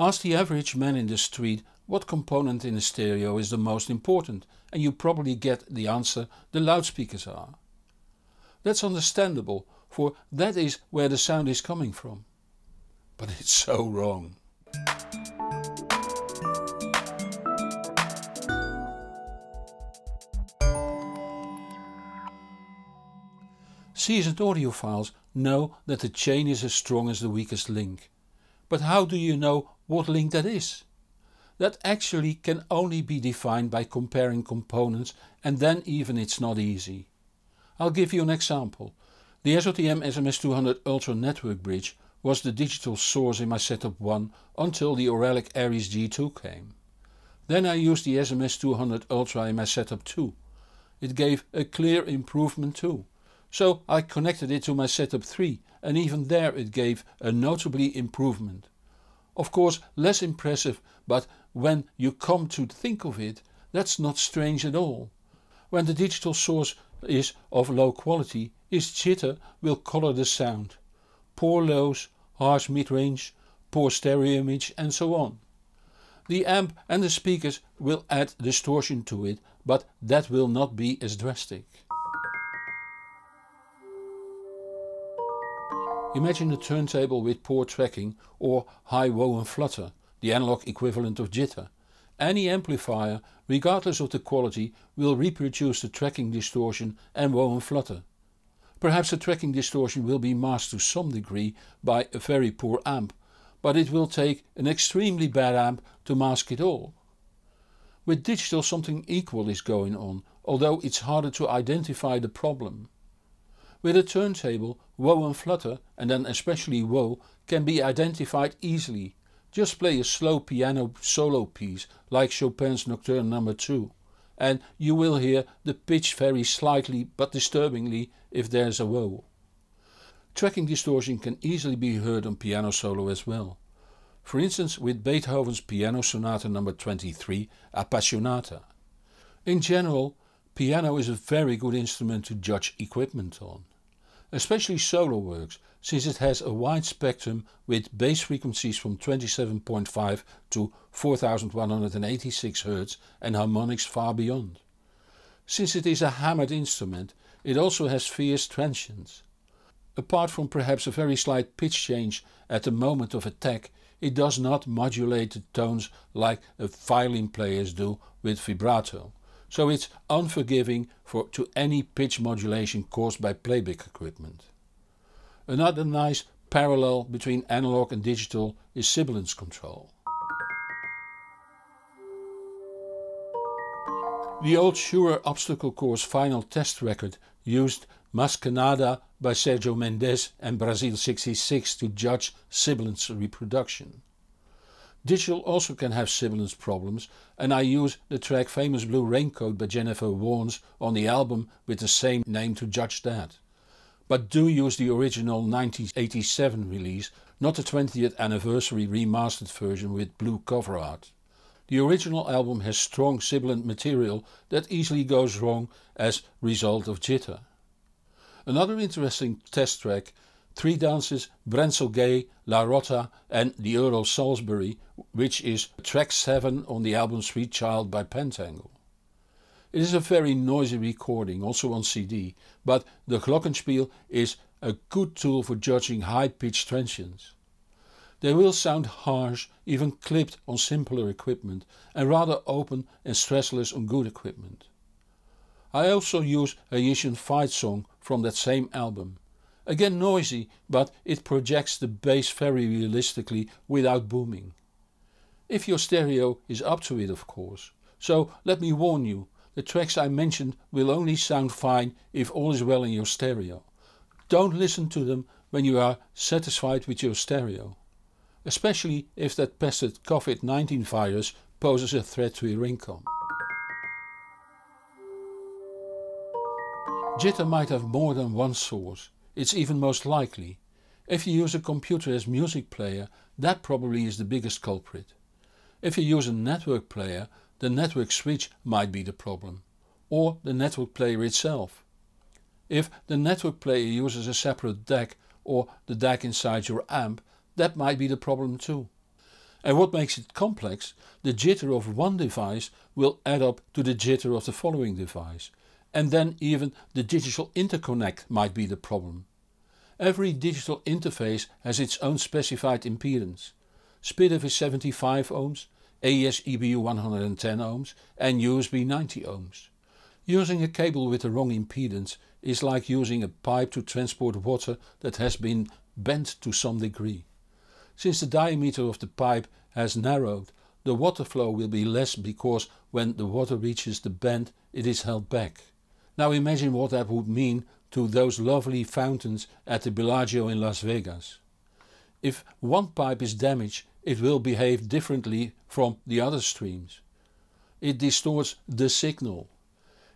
Ask the average man in the street what component in a stereo is the most important and you probably get the answer the loudspeakers are. That's understandable, for that is where the sound is coming from. But it's so wrong. Seasoned audiophiles know that the chain is as strong as the weakest link. But how do you know what link that is? That actually can only be defined by comparing components and then even it's not easy. I'll give you an example. The SOTM SMS200 Ultra Network Bridge was the digital source in my setup 1 until the Aurelic Aries G2 came. Then I used the SMS200 Ultra in my setup 2. It gave a clear improvement too so I connected it to my setup 3 and even there it gave a notably improvement. Of course less impressive but when you come to think of it that's not strange at all. When the digital source is of low quality its jitter will color the sound. Poor lows, harsh mid-range, poor stereo image and so on. The amp and the speakers will add distortion to it but that will not be as drastic. Imagine a turntable with poor tracking or high wow and flutter, the analog equivalent of jitter. Any amplifier, regardless of the quality, will reproduce the tracking distortion and wow and flutter. Perhaps the tracking distortion will be masked to some degree by a very poor amp, but it will take an extremely bad amp to mask it all. With digital something equal is going on, although it's harder to identify the problem. With a turntable Woe and Flutter, and then especially Woe, can be identified easily. Just play a slow piano solo piece, like Chopin's Nocturne No. 2, and you will hear the pitch vary slightly but disturbingly if there's a woe. Tracking distortion can easily be heard on piano solo as well. For instance with Beethoven's Piano Sonata No. 23, Appassionata. In general, piano is a very good instrument to judge equipment on especially solar works since it has a wide spectrum with bass frequencies from 27.5 to 4186 Hz and harmonics far beyond. Since it is a hammered instrument it also has fierce transients. Apart from perhaps a very slight pitch change at the moment of attack it does not modulate the tones like a violin players do with vibrato so it's unforgiving for, to any pitch modulation caused by playback equipment. Another nice parallel between analog and digital is sibilance control. The old Shure obstacle course final test record used Mascanada by Sergio Mendes and Brazil 66 to judge sibilance reproduction. Digital also can have sibilance problems and I use the track Famous Blue Raincoat by Jennifer Warnes on the album with the same name to judge that. But do use the original 1987 release, not the 20th anniversary remastered version with blue cover art. The original album has strong sibilant material that easily goes wrong as result of jitter. Another interesting test track Three dances, Gay, La Rotta and the Earl of Salisbury, which is track 7 on the album Sweet Child by Pentangle. It is a very noisy recording, also on CD, but the glockenspiel is a good tool for judging high-pitched transients. They will sound harsh, even clipped on simpler equipment, and rather open and stressless on good equipment. I also use a Yishin fight song from that same album. Again noisy, but it projects the bass very realistically without booming. If your stereo is up to it of course. So let me warn you, the tracks I mentioned will only sound fine if all is well in your stereo. Don't listen to them when you are satisfied with your stereo. Especially if that pestered COVID-19 virus poses a threat to your income. Jitter might have more than one source. It's even most likely. If you use a computer as music player, that probably is the biggest culprit. If you use a network player, the network switch might be the problem. Or the network player itself. If the network player uses a separate DAC or the DAC inside your amp, that might be the problem too. And what makes it complex, the jitter of one device will add up to the jitter of the following device, and then even the digital interconnect might be the problem. Every digital interface has its own specified impedance. SPDIF is 75 ohms, AES EBU 110 ohms and USB 90 ohms. Using a cable with the wrong impedance is like using a pipe to transport water that has been bent to some degree. Since the diameter of the pipe has narrowed, the water flow will be less because when the water reaches the bend it is held back. Now imagine what that would mean to those lovely fountains at the Bellagio in Las Vegas. If one pipe is damaged it will behave differently from the other streams. It distorts the signal.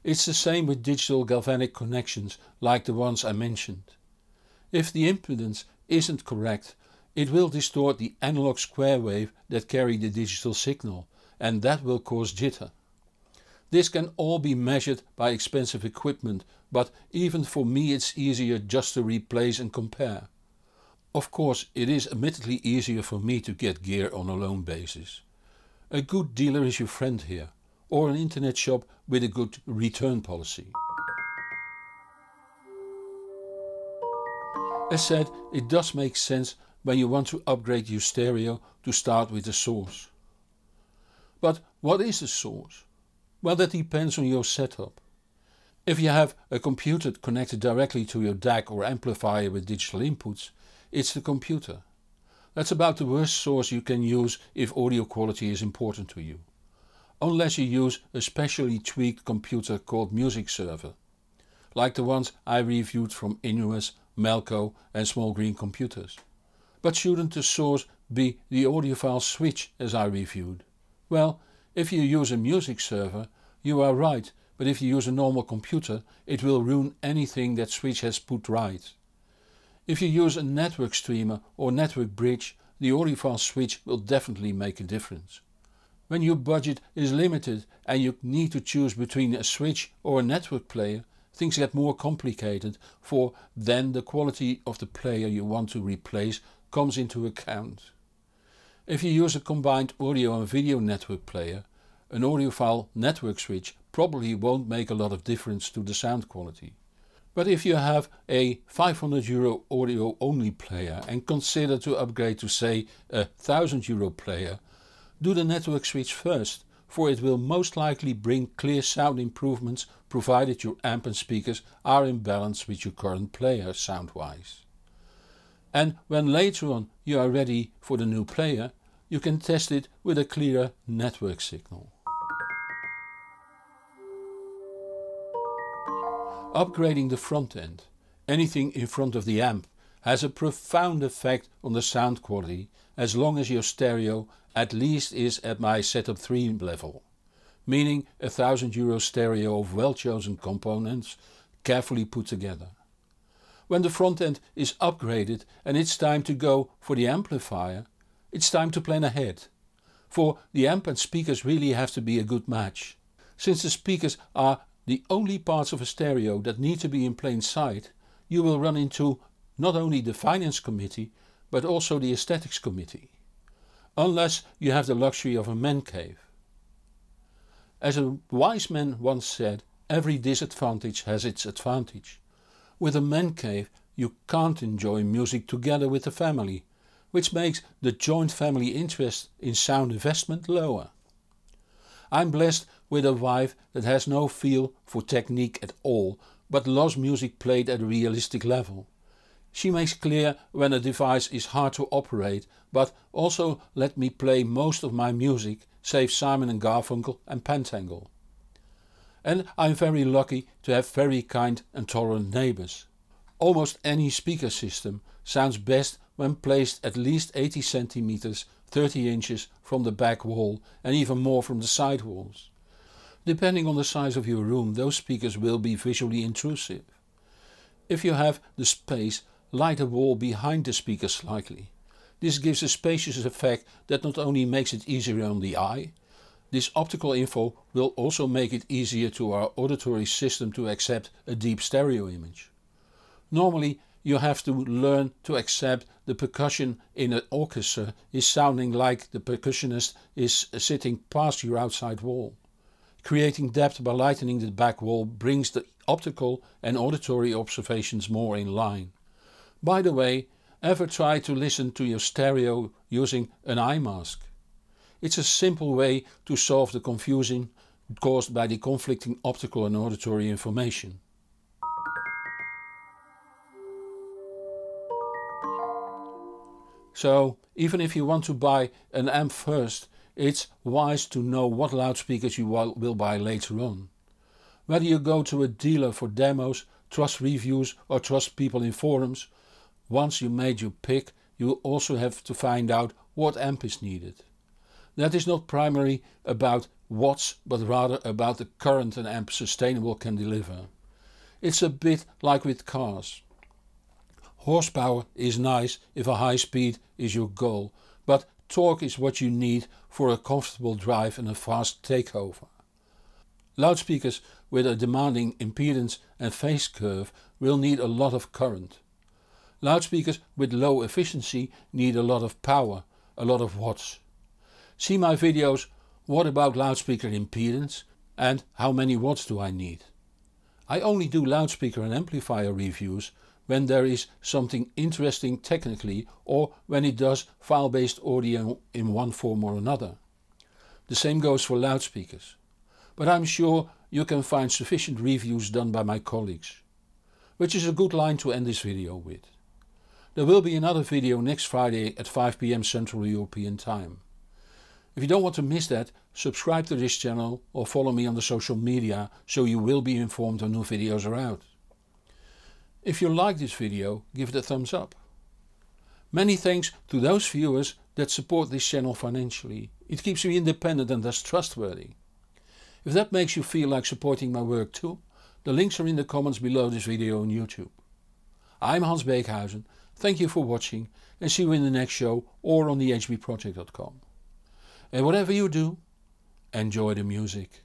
It's the same with digital galvanic connections like the ones I mentioned. If the impedance isn't correct it will distort the analog square wave that carry the digital signal and that will cause jitter. This can all be measured by expensive equipment, but even for me it's easier just to replace and compare. Of course it is admittedly easier for me to get gear on a loan basis. A good dealer is your friend here, or an internet shop with a good return policy. As said, it does make sense when you want to upgrade your stereo to start with the source. But what is the source? Well, that depends on your setup. If you have a computer connected directly to your DAC or amplifier with digital inputs, it's the computer. That's about the worst source you can use if audio quality is important to you. Unless you use a specially tweaked computer called Music Server. Like the ones I reviewed from Inuus, Melco and Small Green Computers. But shouldn't the source be the audiophile switch as I reviewed? Well, if you use a music server, you are right, but if you use a normal computer, it will ruin anything that Switch has put right. If you use a network streamer or network bridge, the Orifaz switch will definitely make a difference. When your budget is limited and you need to choose between a switch or a network player, things get more complicated for then the quality of the player you want to replace comes into account. If you use a combined audio and video network player, an audiophile network switch probably won't make a lot of difference to the sound quality. But if you have a 500 euro audio only player and consider to upgrade to say a 1000 euro player, do the network switch first, for it will most likely bring clear sound improvements provided your amp and speakers are in balance with your current player sound wise. And when later on you are ready for the new player, you can test it with a clearer network signal. Upgrading the front end, anything in front of the amp, has a profound effect on the sound quality as long as your stereo at least is at my setup 3 level, meaning a 1000 euro stereo of well chosen components carefully put together. When the front end is upgraded and it's time to go for the amplifier, it's time to plan ahead. For the amp and speakers really have to be a good match. Since the speakers are the only parts of a stereo that need to be in plain sight, you will run into not only the finance committee but also the aesthetics committee. Unless you have the luxury of a man cave. As a wise man once said, every disadvantage has its advantage. With a man cave you can't enjoy music together with the family which makes the joint family interest in sound investment lower. I'm blessed with a wife that has no feel for technique at all, but loves music played at a realistic level. She makes clear when a device is hard to operate, but also let me play most of my music, save Simon and Garfunkel and Pentangle. And I'm very lucky to have very kind and tolerant neighbors. Almost any speaker system sounds best when placed at least 80 centimeters 30 inches from the back wall and even more from the side walls. Depending on the size of your room those speakers will be visually intrusive. If you have the space light a wall behind the speaker slightly. This gives a spacious effect that not only makes it easier on the eye, this optical info will also make it easier to our auditory system to accept a deep stereo image. Normally you have to learn to accept the percussion in an orchestra is sounding like the percussionist is sitting past your outside wall. Creating depth by lightening the back wall brings the optical and auditory observations more in line. By the way, ever try to listen to your stereo using an eye mask? It's a simple way to solve the confusion caused by the conflicting optical and auditory information. So even if you want to buy an amp first, it's wise to know what loudspeakers you will buy later on. Whether you go to a dealer for demos, trust reviews or trust people in forums, once you made your pick you also have to find out what amp is needed. That is not primarily about watts but rather about the current an amp sustainable can deliver. It's a bit like with cars. Horsepower is nice if a high speed is your goal, but torque is what you need for a comfortable drive and a fast takeover. Loudspeakers with a demanding impedance and phase curve will need a lot of current. Loudspeakers with low efficiency need a lot of power, a lot of watts. See my videos What about loudspeaker impedance and How many watts do I need? I only do loudspeaker and amplifier reviews when there is something interesting technically or when it does file-based audio in one form or another. The same goes for loudspeakers. But I'm sure you can find sufficient reviews done by my colleagues. Which is a good line to end this video with. There will be another video next Friday at 5pm Central European time. If you don't want to miss that, subscribe to this channel or follow me on the social media so you will be informed when new videos are out. If you like this video, give it a thumbs up. Many thanks to those viewers that support this channel financially. It keeps me independent and thus trustworthy. If that makes you feel like supporting my work too, the links are in the comments below this video on YouTube. I'm Hans Beekhuizen, thank you for watching and see you in the next show or on thehbproject.com. And whatever you do, enjoy the music.